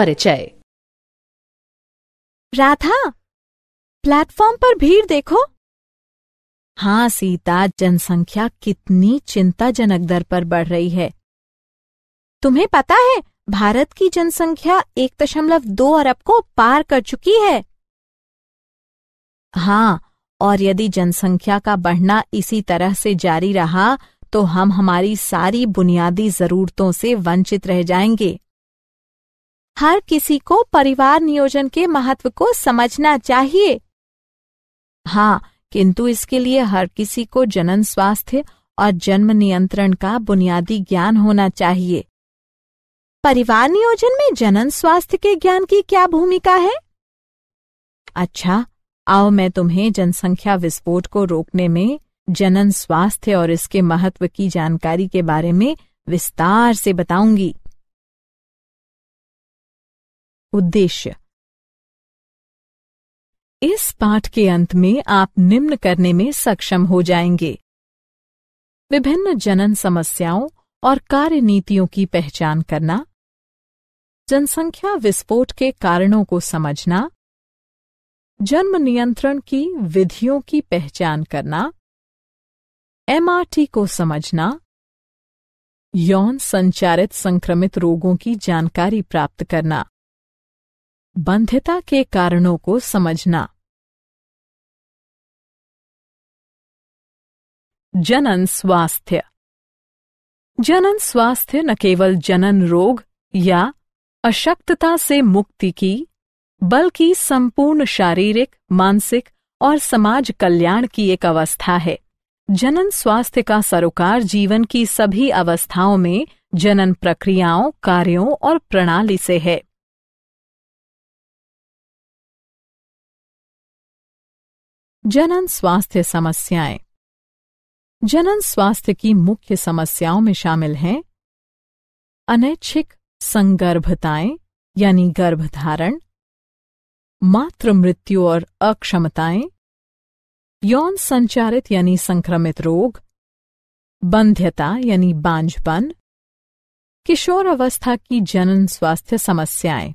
परिचय राधा प्लेटफॉर्म पर भीड़ देखो हाँ सीता जनसंख्या कितनी चिंताजनक दर पर बढ़ रही है तुम्हें पता है भारत की जनसंख्या एक दशमलव दो अरब को पार कर चुकी है हाँ और यदि जनसंख्या का बढ़ना इसी तरह से जारी रहा तो हम हमारी सारी बुनियादी जरूरतों से वंचित रह जाएंगे हर किसी को परिवार नियोजन के महत्व को समझना चाहिए हाँ किंतु इसके लिए हर किसी को जनन स्वास्थ्य और जन्म नियंत्रण का बुनियादी ज्ञान होना चाहिए परिवार नियोजन में जनन स्वास्थ्य के ज्ञान की क्या भूमिका है अच्छा आओ मैं तुम्हें जनसंख्या विस्फोट को रोकने में जनन स्वास्थ्य और इसके महत्व की जानकारी के बारे में विस्तार से बताऊंगी उद्देश्य इस पाठ के अंत में आप निम्न करने में सक्षम हो जाएंगे विभिन्न जनन समस्याओं और कार्य नीतियों की पहचान करना जनसंख्या विस्फोट के कारणों को समझना जन्म नियंत्रण की विधियों की पहचान करना एमआरटी को समझना यौन संचारित संक्रमित रोगों की जानकारी प्राप्त करना बंध्यता के कारणों को समझना जनन स्वास्थ्य जनन स्वास्थ्य न केवल जनन रोग या अशक्तता से मुक्ति की बल्कि संपूर्ण शारीरिक मानसिक और समाज कल्याण की एक अवस्था है जनन स्वास्थ्य का सरोकार जीवन की सभी अवस्थाओं में जनन प्रक्रियाओं कार्यों और प्रणाली से है जनन स्वास्थ्य समस्याएं जनन स्वास्थ्य की मुख्य समस्याओं में शामिल हैं अनैच्छिक संगर्भताएं यानी गर्भधारण मातृ मृत्यु और अक्षमताएं यौन संचारित यानी संक्रमित रोग बंध्यता यानी बांझपन किशोर अवस्था की जनन स्वास्थ्य समस्याएं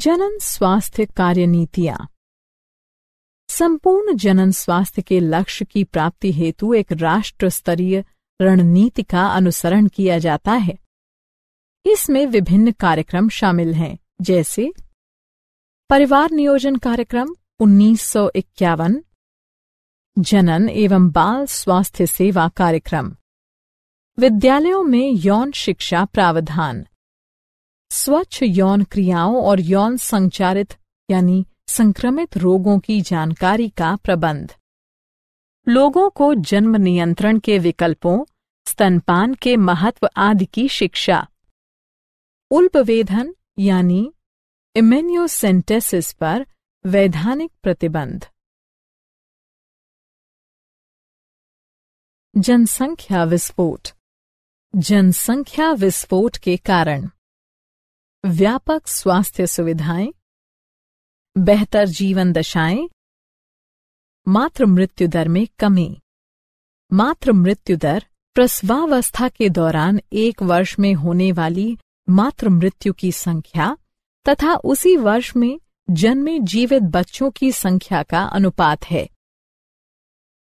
जनन स्वास्थ्य कार्य नीतियां संपूर्ण जनन स्वास्थ्य के लक्ष्य की प्राप्ति हेतु एक राष्ट्र स्तरीय रणनीति का अनुसरण किया जाता है इसमें विभिन्न कार्यक्रम शामिल हैं जैसे परिवार नियोजन कार्यक्रम उन्नीस जनन एवं बाल स्वास्थ्य सेवा कार्यक्रम विद्यालयों में यौन शिक्षा प्रावधान स्वच्छ यौन क्रियाओं और यौन संचारित यानी संक्रमित रोगों की जानकारी का प्रबंध लोगों को जन्म नियंत्रण के विकल्पों स्तनपान के महत्व आदि की शिक्षा उल्पवेधन यानी इम्यूनोसेंटेसिस पर वैधानिक प्रतिबंध जनसंख्या विस्फोट जनसंख्या विस्फोट के कारण व्यापक स्वास्थ्य सुविधाएं बेहतर जीवन दशाएं मातृ मृत्यु दर में कमी मातृ मृत्यु दर प्रसवावस्था के दौरान एक वर्ष में होने वाली मातृ मृत्यु की संख्या तथा उसी वर्ष में जन्मे जीवित बच्चों की संख्या का अनुपात है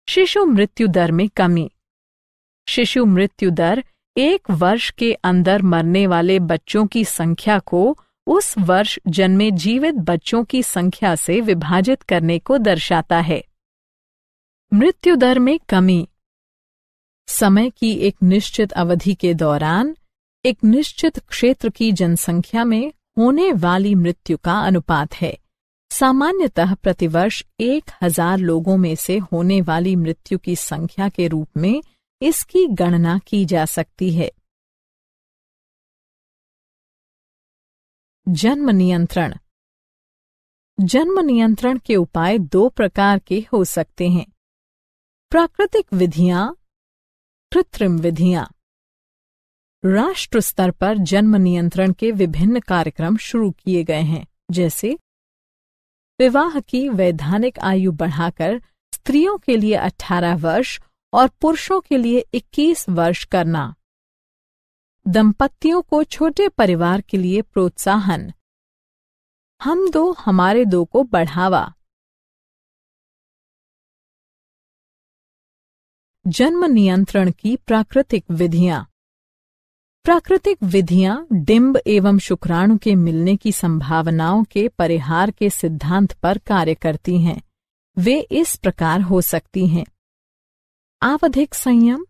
शिशु मृत्यु दर में कमी शिशु मृत्यु दर एक वर्ष के अंदर मरने वाले बच्चों की संख्या को उस वर्ष जन्मे जीवित बच्चों की संख्या से विभाजित करने को दर्शाता है मृत्यु दर में कमी समय की एक निश्चित अवधि के दौरान एक निश्चित क्षेत्र की जनसंख्या में होने वाली मृत्यु का अनुपात है सामान्यतः प्रतिवर्ष एक हजार लोगों में से होने वाली मृत्यु की संख्या के रूप में इसकी गणना की जा सकती है जन्म नियंत्रण जन्म नियंत्रण के उपाय दो प्रकार के हो सकते हैं प्राकृतिक विधियां कृत्रिम विधियां राष्ट्र स्तर पर जन्म नियंत्रण के विभिन्न कार्यक्रम शुरू किए गए हैं जैसे विवाह की वैधानिक आयु बढ़ाकर स्त्रियों के लिए 18 वर्ष और पुरुषों के लिए 21 वर्ष करना दंपतियों को छोटे परिवार के लिए प्रोत्साहन हम दो हमारे दो को बढ़ावा जन्म नियंत्रण की प्राकृतिक विधियां प्राकृतिक विधियां डिम्ब एवं शुक्राणु के मिलने की संभावनाओं के परिहार के सिद्धांत पर कार्य करती हैं वे इस प्रकार हो सकती हैं आवधिक संयम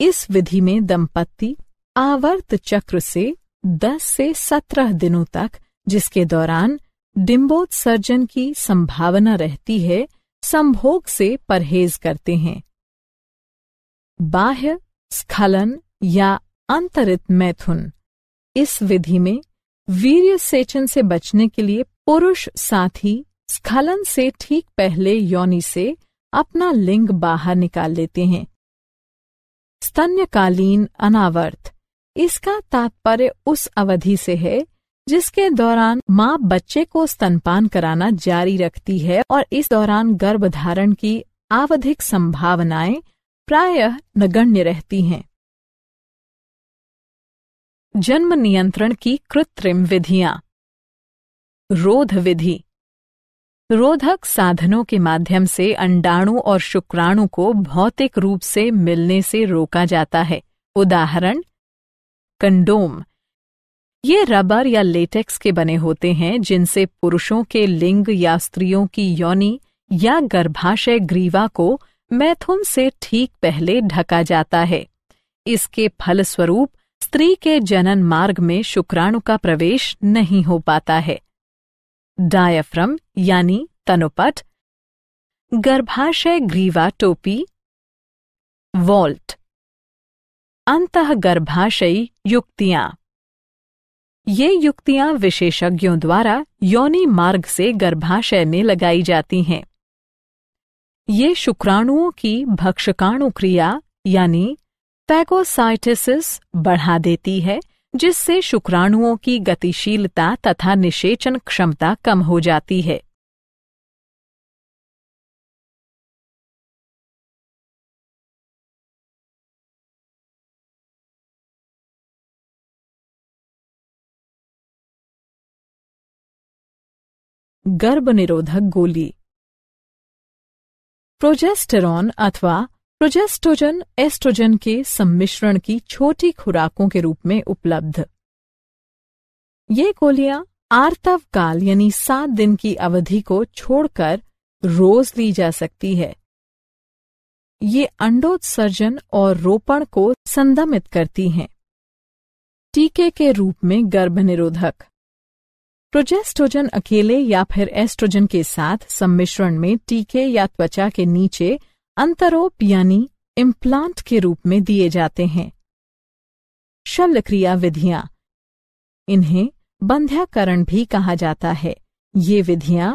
इस विधि में दंपत्ति आवर्त चक्र से 10 से 17 दिनों तक जिसके दौरान डिम्बोत्सर्जन की संभावना रहती है संभोग से परहेज करते हैं बाह्य स्खलन या अंतरित मैथुन इस विधि में वीर्य सेचन से बचने के लिए पुरुष साथी स्खलन से ठीक पहले योनि से अपना लिंग बाहर निकाल लेते हैं स्तन्यकालीन अनावर्त इसका तात्पर्य उस अवधि से है जिसके दौरान माँ बच्चे को स्तनपान कराना जारी रखती है और इस दौरान गर्भधारण की आवधिक संभावनाएं प्रायः नगण्य रहती हैं जन्म नियंत्रण की कृत्रिम विधियां रोध विधि रोधक साधनों के माध्यम से अंडाणु और शुक्राणु को भौतिक रूप से मिलने से रोका जाता है उदाहरण कंडोम ये रबर या लेटेक्स के बने होते हैं जिनसे पुरुषों के लिंग या स्त्रियों की योनि या गर्भाशय ग्रीवा को मैथुन से ठीक पहले ढका जाता है इसके फलस्वरूप स्त्री के जनन मार्ग में शुक्राणु का प्रवेश नहीं हो पाता है डायफ्रम यानी तनुपट गर्भाशय ग्रीवा टोपी वॉल्ट अंतगर्भाशयी युक्तियां ये युक्तियां विशेषज्ञों द्वारा योनि मार्ग से गर्भाशय में लगाई जाती हैं ये शुक्राणुओं की भक्षकाणु क्रिया यानी फैगोसाइटिस बढ़ा देती है जिससे शुक्राणुओं की गतिशीलता तथा निषेचन क्षमता कम हो जाती है गर्भ निरोधक गोली प्रोजेस्टेरॉन अथवा प्रोजेस्टोजन एस्ट्रोजन के सम्मिश्रण की छोटी खुराकों के रूप में उपलब्ध ये गोलियां आर्तव काल यानी सात दिन की अवधि को छोड़कर रोज ली जा सकती है ये अंडोत्सर्जन और रोपण को संदमित करती हैं टीके के रूप में गर्भ निरोधक प्रोजेस्टोजन अकेले या फिर एस्ट्रोजन के साथ सम्मिश्रण में टीके या त्वचा के नीचे अंतरोप यानी इम्प्लांट के रूप में दिए जाते हैं शल्यक्रिया विधियां इन्हें बंध्याकरण भी कहा जाता है ये विधियां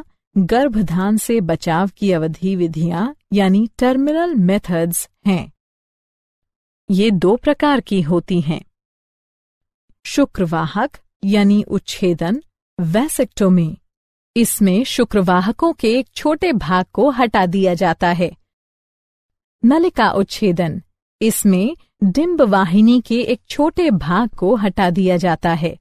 गर्भधान से बचाव की अवधि विधियां यानी टर्मिनल मेथड्स हैं ये दो प्रकार की होती हैं शुक्रवाहक यानी उच्छेदन वैसेक्टोमी इसमें शुक्रवाहकों के एक छोटे भाग को हटा दिया जाता है नलिका उच्छेदन इसमें डिम्ब वाहिनी के एक छोटे भाग को हटा दिया जाता है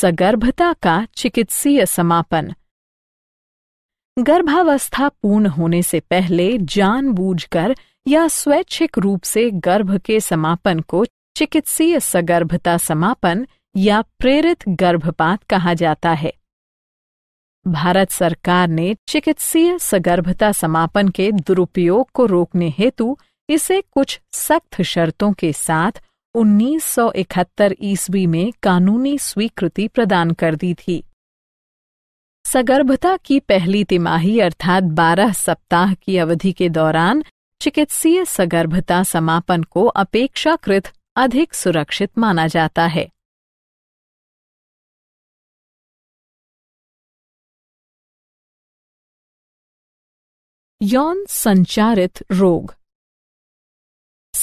सगर्भता का चिकित्सीय समापन गर्भावस्था पूर्ण होने से पहले जानबूझकर या स्वैच्छिक रूप से गर्भ के समापन को चिकित्सीय सगर्भता समापन या प्रेरित गर्भपात कहा जाता है भारत सरकार ने चिकित्सीय सगर्भता समापन के दुरुपयोग को रोकने हेतु इसे कुछ सख्त शर्तों के साथ 1971 ईस्वी में कानूनी स्वीकृति प्रदान कर दी थी सगर्भता की पहली तिमाही अर्थात 12 सप्ताह की अवधि के दौरान चिकित्सीय सगर्भता समापन को अपेक्षाकृत अधिक सुरक्षित माना जाता है यौन संचारित रोग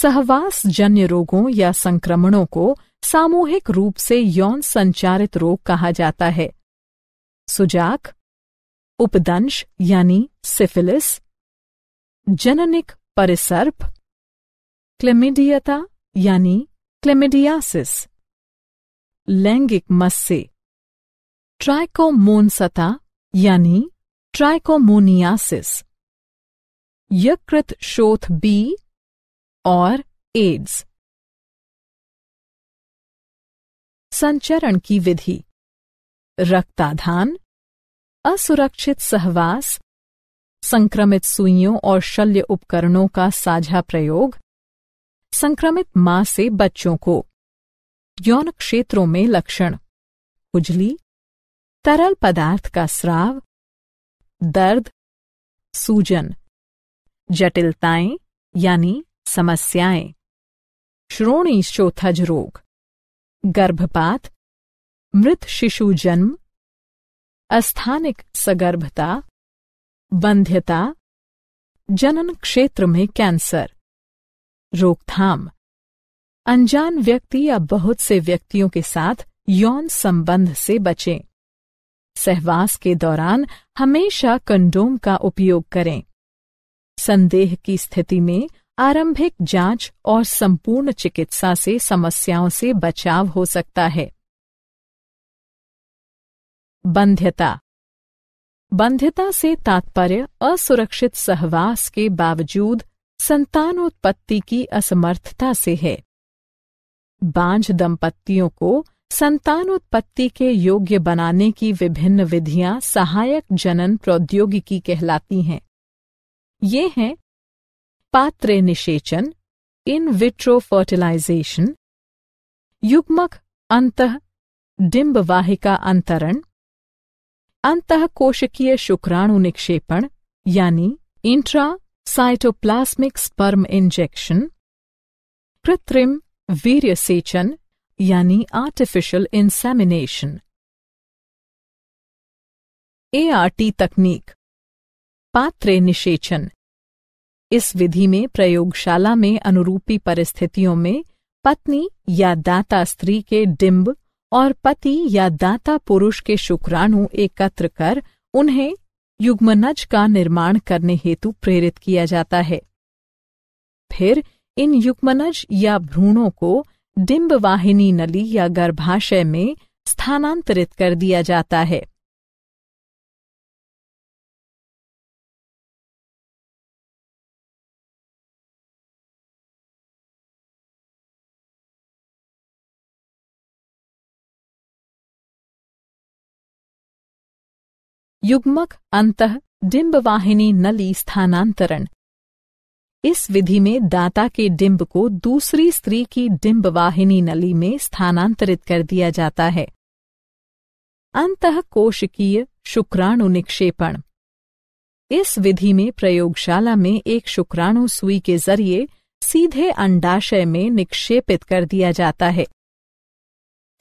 सहवास जन्य रोगों या संक्रमणों को सामूहिक रूप से यौन संचारित रोग कहा जाता है सुजाक उपदंश यानी सिफिलिस जननिक परिसर्प क्लेमिडियता यानी क्लेमिडियासिस लैंगिक मस्से ट्राइकोमोनसता यानी ट्राइकोमोनियासिस यकृत शोथ बी और एड्स संचरण की विधि रक्ताधान असुरक्षित सहवास संक्रमित सुइयों और शल्य उपकरणों का साझा प्रयोग संक्रमित मां से बच्चों को यौन क्षेत्रों में लक्षण खुजली तरल पदार्थ का स्राव दर्द सूजन जटिलताएं यानी समस्याएं श्रोणी शोथज रोग गर्भपात मृत शिशु जन्म अस्थानिक सगर्भता बंध्यता जनन क्षेत्र में कैंसर रोकथाम अनजान व्यक्ति या बहुत से व्यक्तियों के साथ यौन संबंध से बचें सहवास के दौरान हमेशा कंडोम का उपयोग करें संदेह की स्थिति में आरंभिक जांच और संपूर्ण चिकित्सा से समस्याओं से बचाव हो सकता है बंध्यता बंध्यता से तात्पर्य असुरक्षित सहवास के बावजूद संतानोत्पत्ति की असमर्थता से है बांझ दंपत्तियों को संतानोत्पत्ति के योग्य बनाने की विभिन्न विधियां सहायक जनन प्रौद्योगिकी कहलाती हैं ये हैं पात्र निषेचन इन विट्रो फर्टिलाइजेशन युग्मक अंत डिम्बवाहिका अंतरण अंतकोशिकीय शुक्राणु निक्षेपण यानी इंट्रा साइटोप्लास्मिक स्पर्म इंजेक्शन कृत्रिम वीर्य सेचन यानी आर्टिफिशियल इंसेमिनेशन एआरटी तकनीक पात्र निषेचन इस विधि में प्रयोगशाला में अनुरूपी परिस्थितियों में पत्नी या दाता स्त्री के डिम्ब और पति या दाता पुरुष के शुक्राणु एकत्र कर उन्हें युग्मनज का निर्माण करने हेतु प्रेरित किया जाता है फिर इन युग्मनज या भ्रूणों को डिम्बवाहिनी नली या गर्भाशय में स्थानांतरित कर दिया जाता है युग्मक अंत डिम्बवाहिनी नली स्थानांतरण इस विधि में दाता के डिम्ब को दूसरी स्त्री की डिम्बवाहिनी नली में स्थानांतरित कर दिया जाता है अंत कोशिकीय शुक्राणु निक्षेपण इस विधि में प्रयोगशाला में एक शुक्राणु सुई के जरिए सीधे अंडाशय में निक्षेपित कर दिया जाता है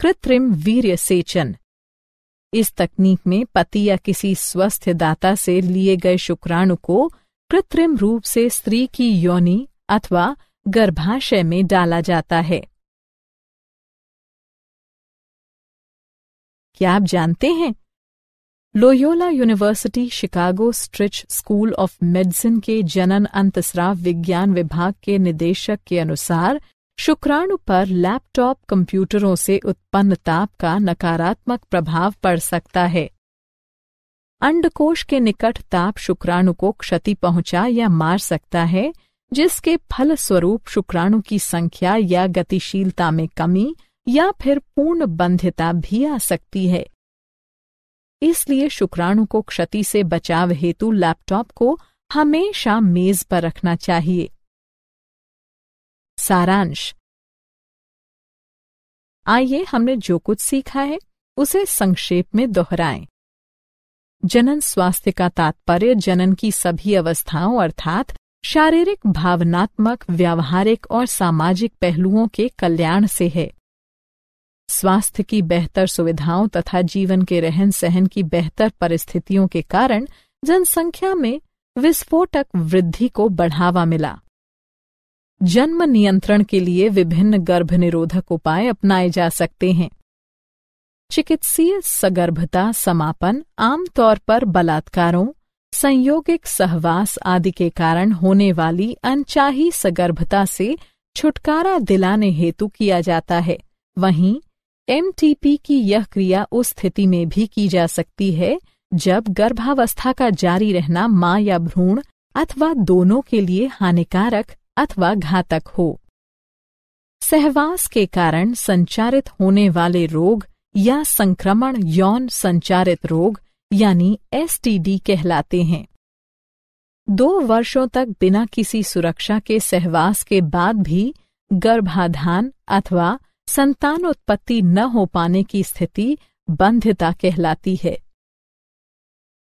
कृत्रिम वीर्य सेचन इस तकनीक में पति या किसी स्वस्थ दाता से लिए गए शुक्राणु को कृत्रिम रूप से स्त्री की योनि अथवा गर्भाशय में डाला जाता है क्या आप जानते हैं Loyola University Chicago Stritch school of medicine के जनन अंतस्राव विज्ञान विभाग के निदेशक के अनुसार शुक्राणु पर लैपटॉप कंप्यूटरों से उत्पन्न ताप का नकारात्मक प्रभाव पड़ सकता है अंडकोश के निकट ताप शुक्राणु को क्षति पहुंचा या मार सकता है जिसके फलस्वरूप शुक्राणु की संख्या या गतिशीलता में कमी या फिर पूर्ण बंधिता भी आ सकती है इसलिए शुक्राणु को क्षति से बचाव हेतु लैपटॉप को हमेशा मेज पर रखना चाहिए सारांश आइए हमने जो कुछ सीखा है उसे संक्षेप में दोहराएं। जनन स्वास्थ्य का तात्पर्य जनन की सभी अवस्थाओं अर्थात शारीरिक भावनात्मक व्यावहारिक और सामाजिक पहलुओं के कल्याण से है स्वास्थ्य की बेहतर सुविधाओं तथा जीवन के रहन सहन की बेहतर परिस्थितियों के कारण जनसंख्या में विस्फोटक वृद्धि को बढ़ावा मिला जन्म नियंत्रण के लिए विभिन्न गर्भ निरोधक उपाय अपनाए जा सकते हैं चिकित्सीय सगर्भता समापन आमतौर पर बलात्कारों संयोगिक सहवास आदि के कारण होने वाली अनचाही सगर्भता से छुटकारा दिलाने हेतु किया जाता है वहीं एमटीपी की यह क्रिया उस स्थिति में भी की जा सकती है जब गर्भावस्था का जारी रहना मां या भ्रूण अथवा दोनों के लिए हानिकारक अथवा घातक हो सहवास के कारण संचारित होने वाले रोग या संक्रमण यौन संचारित रोग यानी एसटीडी कहलाते हैं दो वर्षों तक बिना किसी सुरक्षा के सहवास के बाद भी गर्भाधान अथवा संतान उत्पत्ति न हो पाने की स्थिति बंध्यता कहलाती है